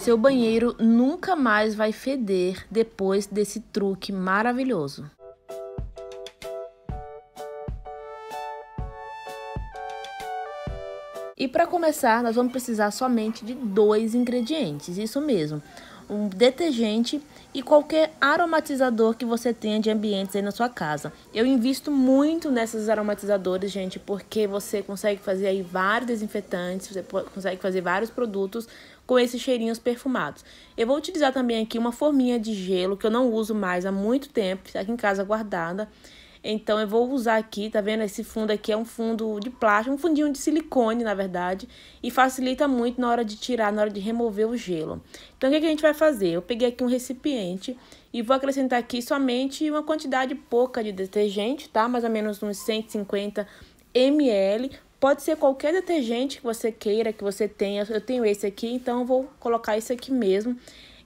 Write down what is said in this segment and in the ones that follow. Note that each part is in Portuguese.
Seu banheiro nunca mais vai feder depois desse truque maravilhoso. E para começar, nós vamos precisar somente de dois ingredientes, isso mesmo um detergente e qualquer aromatizador que você tenha de ambientes aí na sua casa. Eu invisto muito nesses aromatizadores, gente, porque você consegue fazer aí vários desinfetantes, você consegue fazer vários produtos com esses cheirinhos perfumados. Eu vou utilizar também aqui uma forminha de gelo que eu não uso mais há muito tempo, está aqui em casa guardada. Então eu vou usar aqui, tá vendo? Esse fundo aqui é um fundo de plástico, um fundinho de silicone, na verdade, e facilita muito na hora de tirar, na hora de remover o gelo. Então o que, é que a gente vai fazer? Eu peguei aqui um recipiente e vou acrescentar aqui somente uma quantidade pouca de detergente, tá? Mais ou menos uns 150 ml, Pode ser qualquer detergente que você queira, que você tenha. Eu tenho esse aqui, então vou colocar esse aqui mesmo.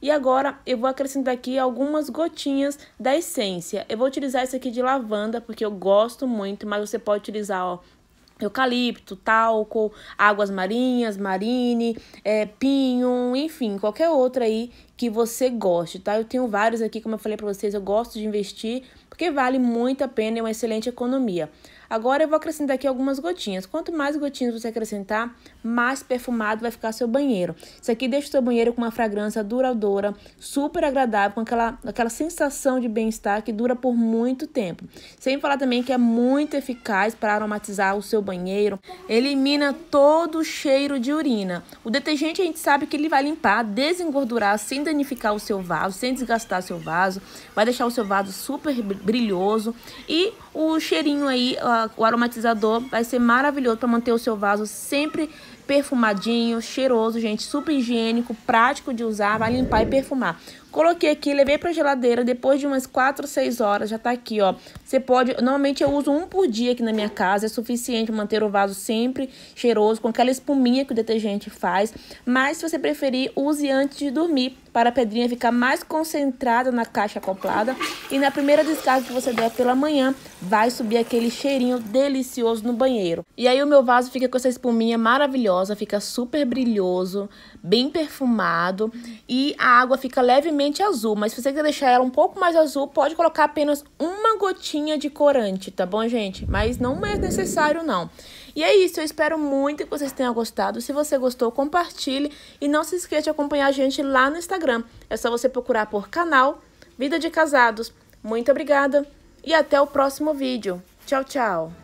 E agora eu vou acrescentar aqui algumas gotinhas da essência. Eu vou utilizar esse aqui de lavanda, porque eu gosto muito, mas você pode utilizar, ó, eucalipto, talco, águas marinhas, marine, é, pinho, enfim, qualquer outra aí que você goste, tá? Eu tenho vários aqui, como eu falei para vocês, eu gosto de investir porque vale muito a pena, é uma excelente economia. Agora eu vou acrescentar aqui algumas gotinhas. Quanto mais gotinhas você acrescentar, mais perfumado vai ficar seu banheiro. Isso aqui deixa o seu banheiro com uma fragrância duradoura, super agradável, com aquela, aquela sensação de bem-estar que dura por muito tempo. Sem falar também que é muito eficaz para aromatizar o seu banheiro, elimina todo o cheiro de urina. O detergente a gente sabe que ele vai limpar, desengordurar, sem danificar o seu vaso, sem desgastar seu vaso, vai deixar o seu vaso super brilhoso e o cheirinho aí, o aromatizador vai ser maravilhoso para manter o seu vaso sempre perfumadinho, cheiroso, gente, super higiênico, prático de usar, vai limpar e perfumar. Coloquei aqui, levei pra geladeira, depois de umas 4, 6 horas, já tá aqui, ó. Você pode, normalmente eu uso um por dia aqui na minha casa, é suficiente manter o vaso sempre cheiroso, com aquela espuminha que o detergente faz. Mas se você preferir, use antes de dormir, para a pedrinha ficar mais concentrada na caixa acoplada. E na primeira descarga que você der pela manhã, vai subir aquele cheirinho delicioso no banheiro. E aí o meu vaso fica com essa espuminha maravilhosa fica super brilhoso, bem perfumado e a água fica levemente azul. Mas se você quiser deixar ela um pouco mais azul, pode colocar apenas uma gotinha de corante, tá bom, gente? Mas não é necessário, não. E é isso, eu espero muito que vocês tenham gostado. Se você gostou, compartilhe e não se esqueça de acompanhar a gente lá no Instagram. É só você procurar por canal Vida de Casados. Muito obrigada e até o próximo vídeo. Tchau, tchau!